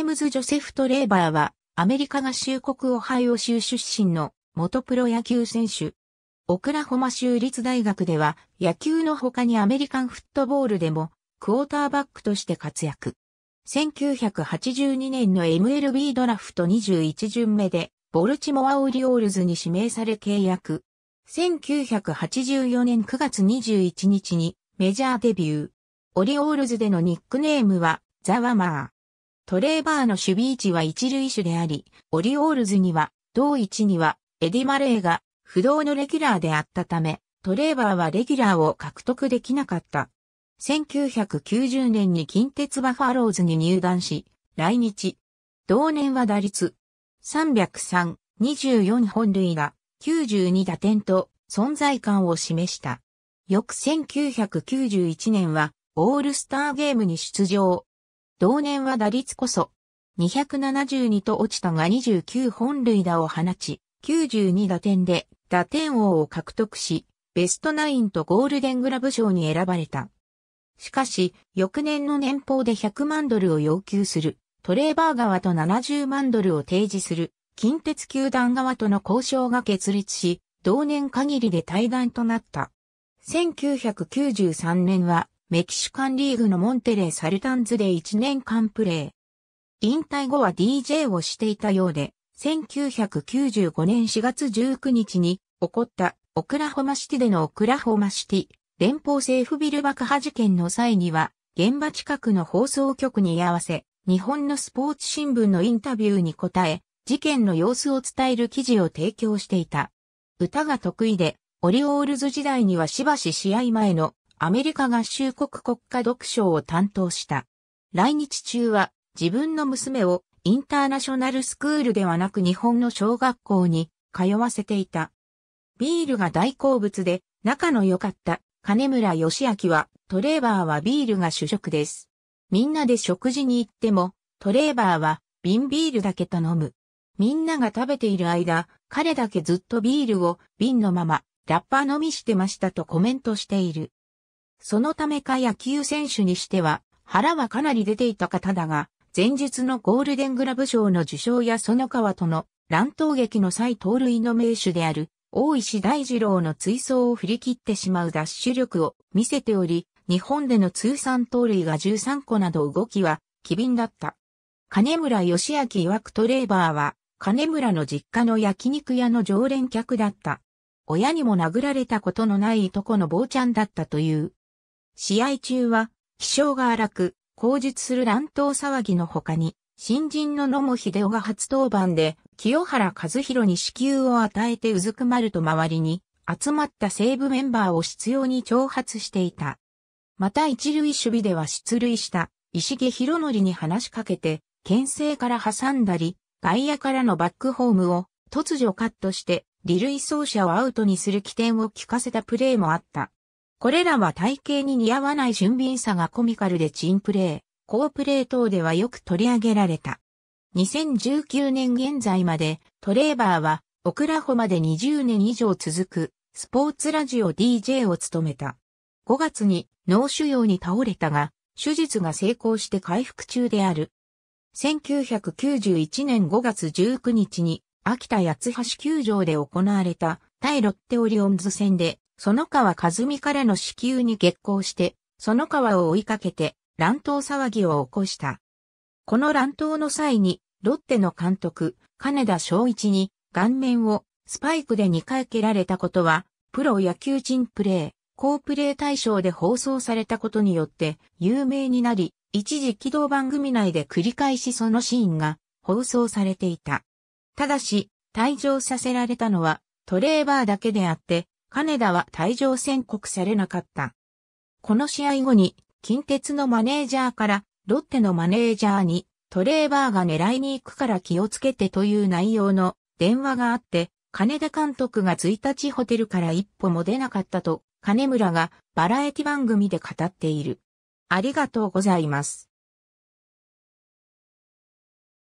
テムズ・ジョセフ・トレーバーは、アメリカ合衆国オハイオ州出身の元プロ野球選手。オクラホマ州立大学では、野球の他にアメリカンフットボールでも、クォーターバックとして活躍。1982年の MLB ドラフト21巡目で、ボルチモア・オリオールズに指名され契約。1984年9月21日にメジャーデビュー。オリオールズでのニックネームはザ・ワマー。トレーバーの守備位置は一塁手であり、オリオールズには、同位置には、エディ・マレーが、不動のレギュラーであったため、トレーバーはレギュラーを獲得できなかった。1990年に近鉄バファローズに入団し、来日。同年は打率303、24本類が、92打点と存在感を示した。翌1991年はオールスターゲームに出場、同年は打率こそ、272と落ちたが29本塁打を放ち、92打点で打点王を獲得し、ベストナインとゴールデングラブ賞に選ばれた。しかし、翌年の年俸で100万ドルを要求する、トレーバー側と70万ドルを提示する、近鉄球団側との交渉が決裂し、同年限りで対談となった。1993年はメキシカンリーグのモンテレー・サルタンズで1年間プレー。引退後は DJ をしていたようで、1995年4月19日に起こったオクラホマシティでのオクラホマシティ連邦政府ビル爆破事件の際には、現場近くの放送局に合わせ、日本のスポーツ新聞のインタビューに答え、事件の様子を伝える記事を提供していた。歌が得意で、オリオールズ時代にはしばし試合前のアメリカ合衆国国家読書を担当した。来日中は自分の娘をインターナショナルスクールではなく日本の小学校に通わせていた。ビールが大好物で仲の良かった金村義明はトレーバーはビールが主食です。みんなで食事に行ってもトレーバーは瓶ビールだけ頼む。みんなが食べている間、彼だけずっとビールを瓶のままラッパー飲みしてましたとコメントしている。そのためか野球選手にしては、腹はかなり出ていた方だが、前述のゴールデングラブ賞の受賞やその川との乱闘劇の際盗塁の名手である、大石大二郎の追走を振り切ってしまうダッシュ力を見せており、日本での通算盗塁が13個など動きは、機敏だった。金村義明曰くトレーバーは、金村の実家の焼肉屋の常連客だった。親にも殴られたことのないいとこの坊ちゃんだったという。試合中は、気性が荒く、口述する乱闘騒ぎの他に、新人の野茂秀夫が初登板で、清原和弘に支給を与えてうずくまると周りに、集まった西部メンバーを執拗に挑発していた。また一塁守備では出塁した石毛博則に話しかけて、牽制から挟んだり、外野からのバックホームを突如カットして、離塁走者をアウトにする起点を効かせたプレーもあった。これらは体型に似合わない俊敏さがコミカルでチンプレー、コープレー等ではよく取り上げられた。2019年現在までトレーバーはオクラホまで20年以上続くスポーツラジオ DJ を務めた。5月に脳腫瘍に倒れたが手術が成功して回復中である。1991年5月19日に秋田八橋球場で行われた対ロッテオリオンズ戦で園川和美からの子宮に激光して、園川を追いかけて、乱闘騒ぎを起こした。この乱闘の際に、ロッテの監督、金田昭一に、顔面をスパイクで2回蹴られたことは、プロ野球人プレー、高プレー対象で放送されたことによって有名になり、一時起動番組内で繰り返しそのシーンが放送されていた。ただし、退場させられたのはトレーバーだけであって、金田は退場宣告されなかった。この試合後に、近鉄のマネージャーから、ロッテのマネージャーに、トレーバーが狙いに行くから気をつけてという内容の電話があって、金田監督が1日ホテルから一歩も出なかったと、金村がバラエティ番組で語っている。ありがとうございます。